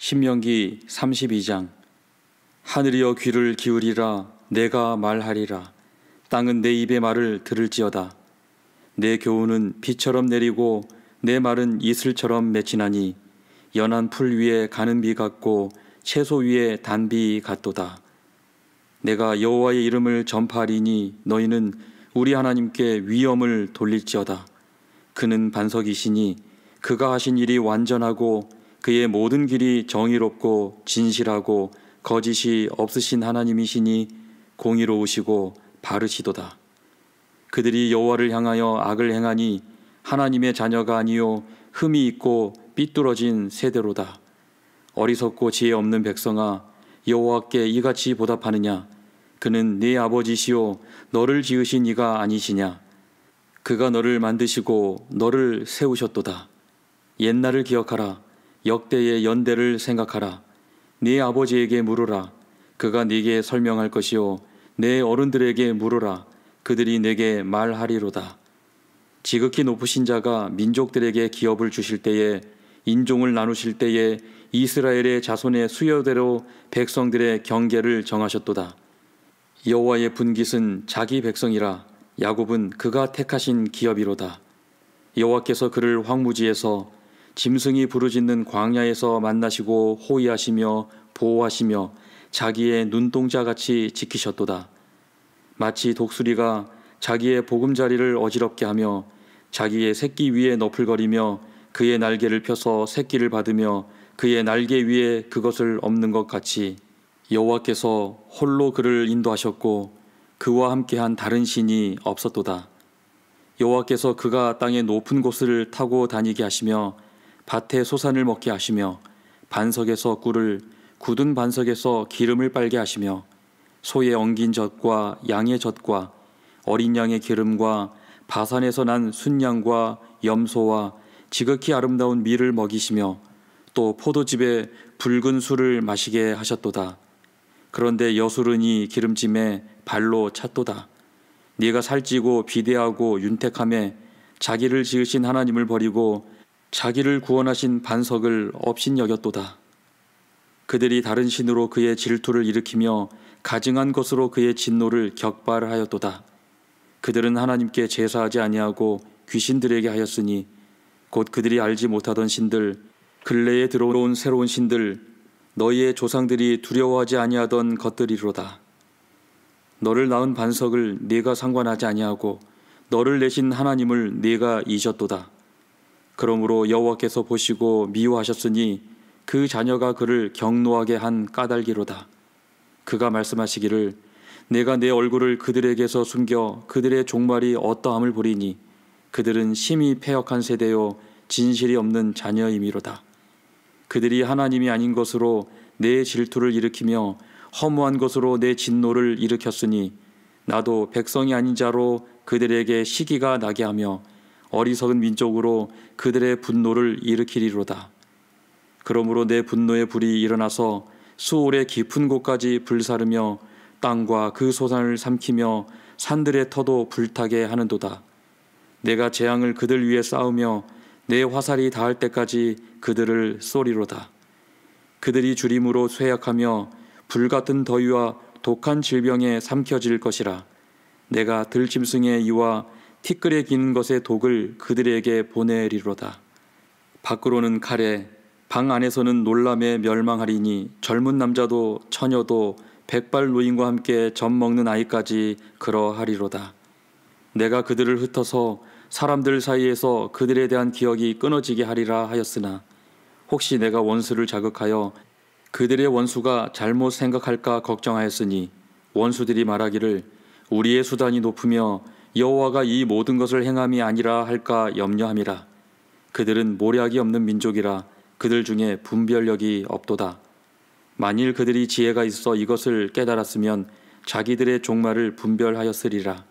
신명기 32장 하늘이여 귀를 기울이라 내가 말하리라 땅은 내 입의 말을 들을지어다 내 교훈은 비처럼 내리고 내 말은 이슬처럼 맺히나니 연한 풀 위에 가는 비 같고 채소 위에 단비 같도다 내가 여호와의 이름을 전파하리니 너희는 우리 하나님께 위엄을 돌릴지어다 그는 반석이시니 그가 하신 일이 완전하고 그의 모든 길이 정의롭고 진실하고 거짓이 없으신 하나님이시니 공의로우시고 바르시도다. 그들이 여호와를 향하여 악을 행하니 하나님의 자녀가 아니요 흠이 있고 삐뚤어진 세대로다. 어리석고 지혜 없는 백성아 여호와께 이같이 보답하느냐 그는 네 아버지시요 너를 지으신 이가 아니시냐 그가 너를 만드시고 너를 세우셨도다. 옛날을 기억하라 역대의 연대를 생각하라. 네 아버지에게 물으라. 그가 네게 설명할 것이요. 내 어른들에게 물으라. 그들이 내게 말하리로다. 지극히 높으신 자가 민족들에게 기업을 주실 때에 인종을 나누실 때에 이스라엘의 자손의 수여대로 백성들의 경계를 정하셨도다. 여호와의 분깃은 자기 백성이라 야곱은 그가 택하신 기업이로다. 여호와께서 그를 황무지에서 짐승이 부르짖는 광야에서 만나시고 호위하시며 보호하시며 자기의 눈동자 같이 지키셨도다. 마치 독수리가 자기의 보금자리를 어지럽게 하며 자기의 새끼 위에 너풀거리며 그의 날개를 펴서 새끼를 받으며 그의 날개 위에 그것을 없는 것 같이 여호와께서 홀로 그를 인도하셨고 그와 함께한 다른 신이 없었도다. 여호와께서 그가 땅의 높은 곳을 타고 다니게 하시며 밭에 소산을 먹게 하시며 반석에서 꿀을 굳은 반석에서 기름을 빨게 하시며 소의 엉긴 젖과 양의 젖과 어린 양의 기름과 바산에서 난 순양과 염소와 지극히 아름다운 밀을 먹이시며 또포도집에 붉은 술을 마시게 하셨도다. 그런데 여수르니 기름짐에 발로 찼도다. 네가 살찌고 비대하고 윤택함에 자기를 지으신 하나님을 버리고 자기를 구원하신 반석을 없인 여겼도다 그들이 다른 신으로 그의 질투를 일으키며 가증한 것으로 그의 진노를 격발하였도다. 그들은 하나님께 제사하지 아니하고 귀신들에게 하였으니 곧 그들이 알지 못하던 신들 근래에 들어온 새로운 신들 너희의 조상들이 두려워하지 아니하던 것들이로다. 너를 낳은 반석을 네가 상관하지 아니하고 너를 내신 하나님을 네가 잊었도다. 그러므로 여호와께서 보시고 미워하셨으니 그 자녀가 그를 경노하게 한 까닭이로다. 그가 말씀하시기를 내가 내 얼굴을 그들에게서 숨겨 그들의 종말이 어떠함을 보리니 그들은 심히 패역한 세대요 진실이 없는 자녀임이로다. 그들이 하나님이 아닌 것으로 내 질투를 일으키며 허무한 것으로 내 진노를 일으켰으니 나도 백성이 아닌 자로 그들에게 시기가 나게 하며 어리석은 민족으로 그들의 분노를 일으키리로다. 그러므로 내 분노의 불이 일어나서 수올의 깊은 곳까지 불사르며 땅과 그 소산을 삼키며 산들의 터도 불타게 하는도다. 내가 재앙을 그들 위에 쌓으며 내 화살이 닿을 때까지 그들을 쏘리로다. 그들이 주림으로 쇠약하며 불같은 더위와 독한 질병에 삼켜질 것이라. 내가 들짐승의 이와 티끌에긴 것의 독을 그들에게 보내리로다. 밖으로는 칼에 방 안에서는 놀람에 멸망하리니 젊은 남자도 처녀도 백발 노인과 함께 젖 먹는 아이까지 그러하리로다. 내가 그들을 흩어서 사람들 사이에서 그들에 대한 기억이 끊어지게 하리라 하였으나 혹시 내가 원수를 자극하여 그들의 원수가 잘못 생각할까 걱정하였으니 원수들이 말하기를 우리의 수단이 높으며 여호와가 이 모든 것을 행함이 아니라 할까 염려함이라. 그들은 모략이 없는 민족이라 그들 중에 분별력이 없도다. 만일 그들이 지혜가 있어 이것을 깨달았으면 자기들의 종말을 분별하였으리라.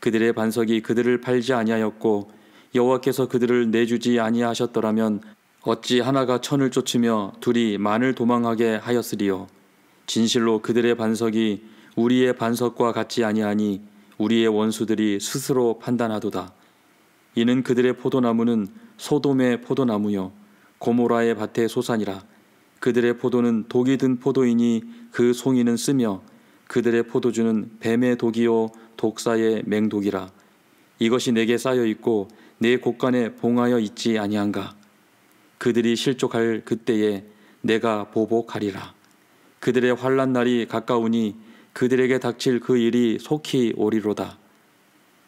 그들의 반석이 그들을 팔지 아니하였고 여호와께서 그들을 내주지 아니하셨더라면 어찌 하나가 천을 쫓으며 둘이 만을 도망하게 하였으리요. 진실로 그들의 반석이 우리의 반석과 같지 아니하니 우리의 원수들이 스스로 판단하도다. 이는 그들의 포도나무는 소돔의 포도나무요 고모라의 밭의 소산이라 그들의 포도는 독이 든 포도이니 그 송이는 쓰며 그들의 포도주는 뱀의 독이요 독사의 맹독이라 이것이 내게 쌓여 있고 내 곳간에 봉하여 있지 아니한가 그들이 실족할 그때에 내가 보복하리라 그들의 환란 날이 가까우니 그들에게 닥칠 그 일이 속히 오리로다.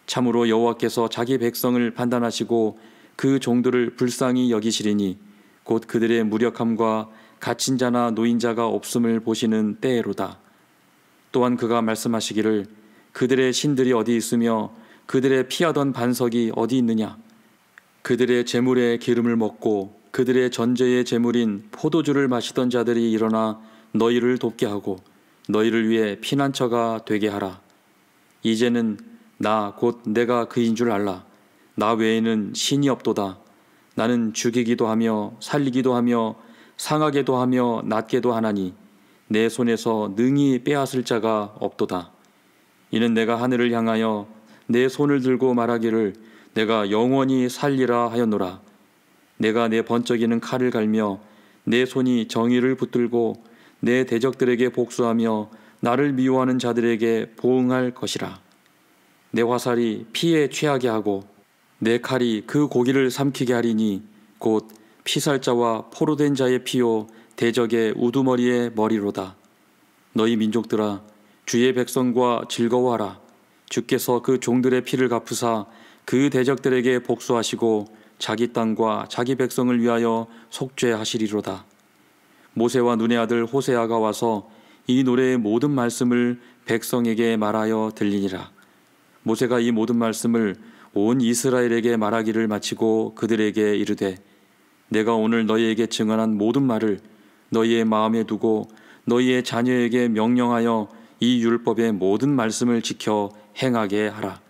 참으로 여호와께서 자기 백성을 판단하시고 그 종들을 불쌍히 여기시리니 곧 그들의 무력함과 갇힌 자나 노인자가 없음을 보시는 때로다. 또한 그가 말씀하시기를 그들의 신들이 어디 있으며 그들의 피하던 반석이 어디 있느냐? 그들의 재물의 기름을 먹고 그들의 전제의 재물인 포도주를 마시던 자들이 일어나 너희를 돕게 하고 너희를 위해 피난처가 되게 하라. 이제는 나 곧 내가 그인 줄 알라. 나 외에는 신이 없도다. 나는 죽이기도 하며 살리기도 하며 상하게도 하며 낮게도 하나니 내 손에서 능히 빼앗을 자가 없도다. 이는 내가 하늘을 향하여 내 손을 들고 말하기를 내가 영원히 살리라 하였노라. 내가 내 번쩍이는 칼을 갈며 내 손이 정의를 붙들고 내 대적들에게 복수하며 나를 미워하는 자들에게 보응할 것이라. 내 화살이 피에 취하게 하고 내 칼이 그 고기를 삼키게 하리니 곧 피살자와 포로된 자의 피요 대적의 우두머리의 머리로다. 너희 민족들아 주의 백성과 즐거워하라. 주께서 그 종들의 피를 갚으사 그 대적들에게 복수하시고 자기 땅과 자기 백성을 위하여 속죄하시리로다. 모세와 눈의 아들 호세아가 와서 이 노래의 모든 말씀을 백성에게 말하여 들리니라. 모세가 이 모든 말씀을 온 이스라엘에게 말하기를 마치고 그들에게 이르되 내가 오늘 너희에게 증언한 모든 말을 너희의 마음에 두고 너희의 자녀에게 명령하여 이 율법의 모든 말씀을 지켜 행하게 하라.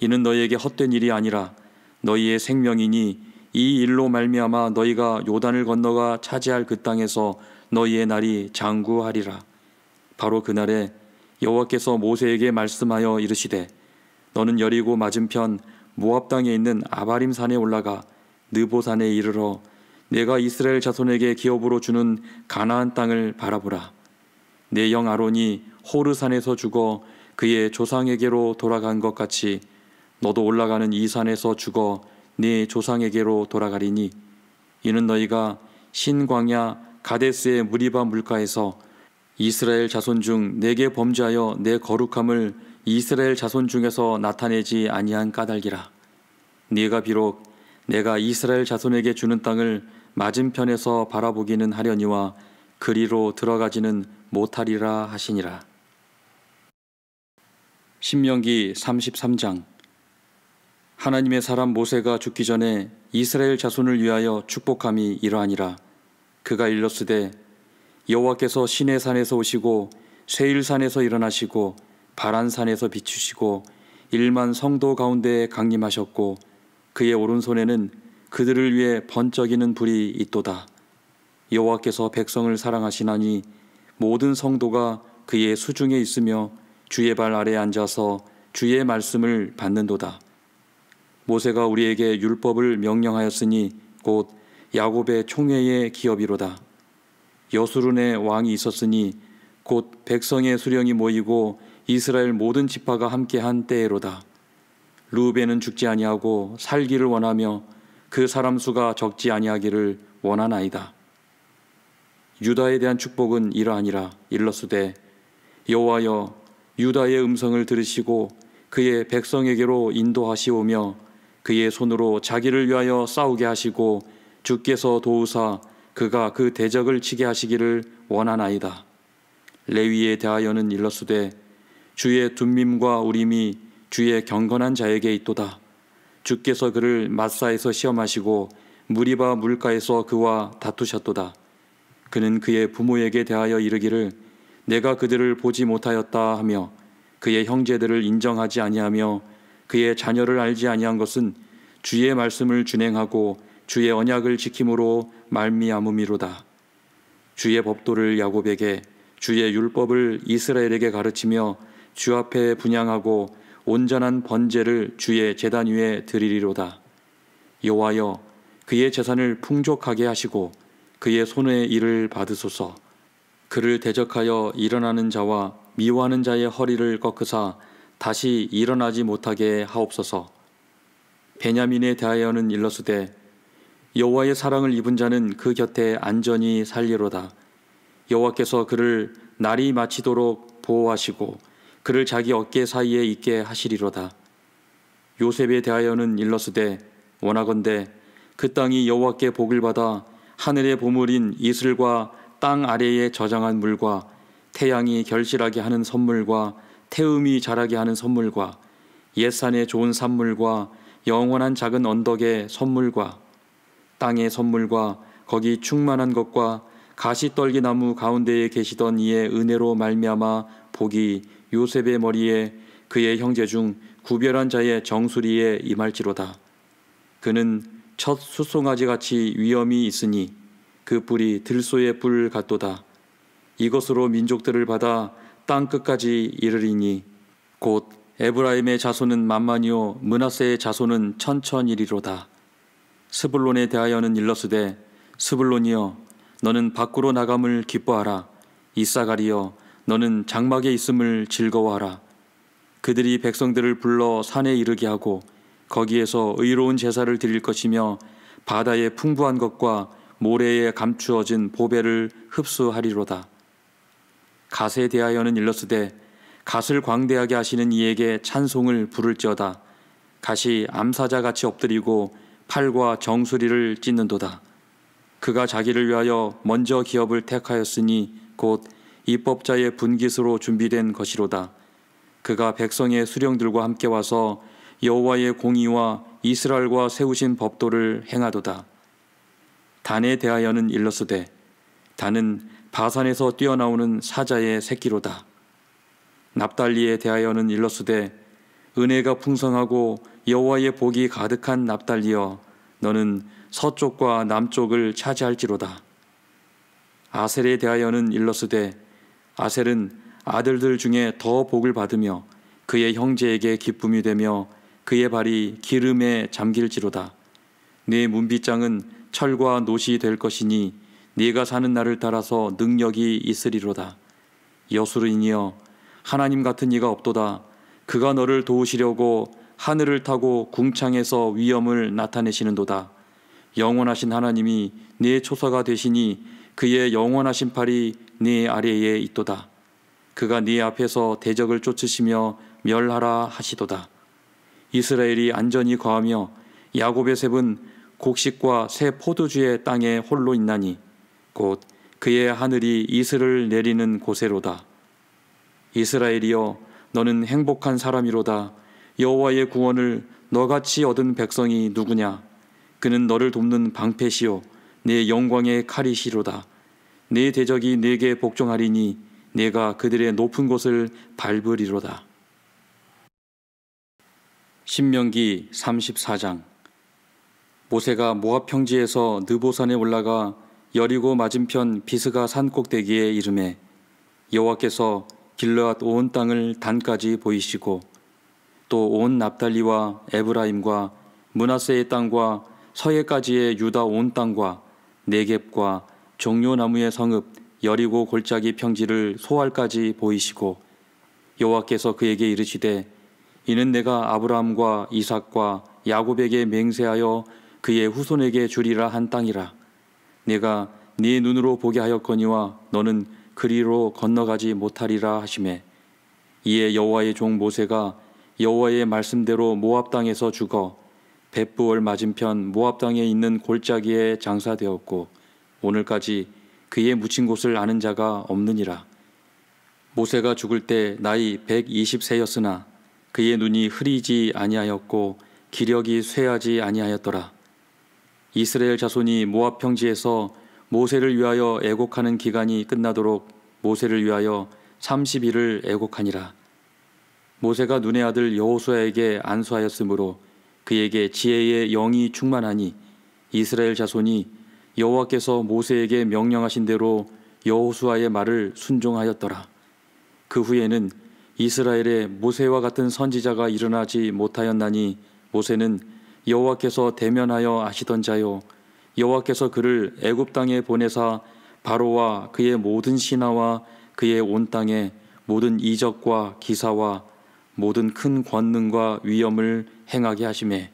이는 너희에게 헛된 일이 아니라 너희의 생명이니 이 일로 말미암아 너희가 요단을 건너가 차지할 그 땅에서 너희의 날이 장구하리라. 바로 그날에 여호와께서 모세에게 말씀하여 이르시되 너는 여리고 맞은편 모압 땅에 있는 아바림 산에 올라가 느보 산에 이르러 내가 이스라엘 자손에게 기업으로 주는 가나안 땅을 바라보라. 내 영 아론이 호르 산에서 죽어 그의 조상에게로 돌아간 것 같이 너도 올라가는 이 산에서 죽어 네 조상에게로 돌아가리니 이는 너희가 신광야 가데스의 무리바 물가에서 이스라엘 자손 중 내게 범죄하여 내 거룩함을 이스라엘 자손 중에서 나타내지 아니한 까닭이라 네가 비록 내가 이스라엘 자손에게 주는 땅을 맞은편에서 바라보기는 하려니와 그리로 들어가지는 못하리라 하시니라. 신명기 33장 하나님의 사람 모세가 죽기 전에 이스라엘 자손을 위하여 축복함이 이러하니라. 그가 일렀으되 여호와께서 시내 산에서 오시고 세일 산에서 일어나시고 바란 산에서 비추시고 일만 성도 가운데에 강림하셨고 그의 오른손에는 그들을 위해 번쩍이는 불이 있도다. 여호와께서 백성을 사랑하시나니 모든 성도가 그의 수중에 있으며 주의 발 아래 앉아서 주의 말씀을 받는도다. 모세가 우리에게 율법을 명령하였으니 곧 야곱의 총회의 기업이로다. 여수룬의 왕이 있었으니 곧 백성의 수령이 모이고 이스라엘 모든 지파가 함께한 때에로다. 루벤은 죽지 아니하고 살기를 원하며 그 사람 수가 적지 아니하기를 원하나이다. 유다에 대한 축복은 이러하니라 일러스되 여호와여 유다의 음성을 들으시고 그의 백성에게로 인도하시오며 그의 손으로 자기를 위하여 싸우게 하시고 주께서 도우사 그가 그 대적을 치게 하시기를 원하나이다. 레위에 대하여는 일렀으되 주의 둔밈과 우림이 주의 경건한 자에게 있도다. 주께서 그를 마사에서 시험하시고 무리바 물가에서 그와 다투셨도다. 그는 그의 부모에게 대하여 이르기를 내가 그들을 보지 못하였다 하며 그의 형제들을 인정하지 아니하며 그의 자녀를 알지 아니한 것은 주의 말씀을 준행하고 주의 언약을 지킴으로 말미암음이로다. 주의 법도를 야곱에게 주의 율법을 이스라엘에게 가르치며 주 앞에 분양하고 온전한 번제를 주의 제단 위에 드리리로다. 여호와여 그의 재산을 풍족하게 하시고 그의 손의 일을 받으소서. 그를 대적하여 일어나는 자와 미워하는 자의 허리를 꺾으사 다시 일어나지 못하게 하옵소서. 베냐민에 대하여는 일러수되 여호와의 사랑을 입은 자는 그 곁에 안전히 살리로다. 여호와께서 그를 날이 마치도록 보호하시고 그를 자기 어깨 사이에 있게 하시리로다. 요셉에 대하여는 일러수되 원하건대 그 땅이 여호와께 복을 받아 하늘의 보물인 이슬과 땅 아래에 저장한 물과 태양이 결실하게 하는 선물과 태음이 자라게 하는 선물과 옛산의 좋은 산물과 영원한 작은 언덕의 선물과 땅의 선물과 거기 충만한 것과 가시떨기 나무 가운데에 계시던 이의 은혜로 말미암아 복이 요셉의 머리에 그의 형제 중 구별한 자의 정수리에 임할지로다. 그는 첫 수송아지 같이 위엄이 있으니 그 뿔이 들소의 뿔 같도다. 이것으로 민족들을 받아 땅 끝까지 이르리니 곧 에브라임의 자손은 만만이요 문하세의 자손은 천천이리로다. 스불론에 대하여는 일렀으되 스불론이여 너는 밖으로 나감을 기뻐하라. 이사가리여 너는 장막에 있음을 즐거워하라. 그들이 백성들을 불러 산에 이르게 하고 거기에서 의로운 제사를 드릴 것이며 바다의 풍부한 것과 모래에 감추어진 보배를 흡수하리로다. 가세에 대하여는 일러스되 갓을 광대하게 하시는 이에게 찬송을 부를지어다. 가시 암사자 같이 엎드리고 팔과 정수리를 찢는도다. 그가 자기를 위하여 먼저 기업을 택하였으니 곧 입법자의 분깃으로 준비된 것이로다. 그가 백성의 수령들과 함께 와서 여호와의 공의와 이스라엘과 세우신 법도를 행하도다. 단에 대하여는 일러스되 단은 바산에서 뛰어나오는 사자의 새끼로다. 납달리에 대하여는 일러스되 은혜가 풍성하고 여호와의 복이 가득한 납달리여 너는 서쪽과 남쪽을 차지할지로다. 아셀에 대하여는 일러스되 아셀은 아들들 중에 더 복을 받으며 그의 형제에게 기쁨이 되며 그의 발이 기름에 잠길지로다. 내 문빗장은 철과 노시 될 것이니 네가 사는 날을 따라서 능력이 있으리로다. 여수르인이여 하나님 같은 이가 없도다. 그가 너를 도우시려고 하늘을 타고 궁창에서 위엄을 나타내시는도다. 영원하신 하나님이 네 초사가 되시니 그의 영원하신 팔이 네 아래에 있도다. 그가 네 앞에서 대적을 쫓으시며 멸하라 하시도다. 이스라엘이 안전히 거하며 야곱의 셉은 곡식과 새 포도주의 땅에 홀로 있나니 곧 그의 하늘이 이슬을 내리는 곳에로다. 이스라엘이여 너는 행복한 사람이로다. 여호와의 구원을 너같이 얻은 백성이 누구냐? 그는 너를 돕는 방패시요 내 영광의 칼이시로다. 내 대적이 내게 복종하리니 내가 그들의 높은 곳을 밟으리로다. 신명기 34장 모세가 모압 평지에서 느보산에 올라가 여리고 맞은편 비스가 산 꼭대기에 이름해 여호와께서 길르앗 온 땅을 단까지 보이시고 또 온 납달리와 에브라임과 문하세의 땅과 서해까지의 유다 온 땅과 네겝과 종료나무의 성읍 여리고 골짜기 평지를 소알까지 보이시고 여호와께서 그에게 이르시되 이는 내가 아브라함과 이삭과 야곱에게 맹세하여 그의 후손에게 주리라 한 땅이라 내가 네 눈으로 보게 하였거니와 너는 그리로 건너가지 못하리라 하심에 이에 여호와의 종 모세가 여호와의 말씀대로 모압 땅에서 죽어 벳부월 맞은편 모압 땅에 있는 골짜기에 장사되었고 오늘까지 그의 묻힌 곳을 아는 자가 없느니라 모세가 죽을 때 나이 120세였으나 그의 눈이 흐리지 아니하였고 기력이 쇠하지 아니하였더라 이스라엘 자손이 모압 평지에서 모세를 위하여 애곡하는 기간이 끝나도록 모세를 위하여 30일을 애곡하니라. 모세가 눈의 아들 여호수아에게 안수하였으므로 그에게 지혜의 영이 충만하니 이스라엘 자손이 여호와께서 모세에게 명령하신 대로 여호수아의 말을 순종하였더라. 그 후에는 이스라엘에 모세와 같은 선지자가 일어나지 못하였나니 모세는 여호와께서 대면하여 아시던 자요 여호와께서 그를 애굽 땅에 보내사 바로와 그의 모든 신하와 그의 온 땅에 모든 이적과 기사와 모든 큰 권능과 위엄을 행하게 하심에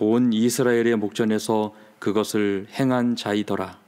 온 이스라엘의 목전에서 그것을 행한 자이더라.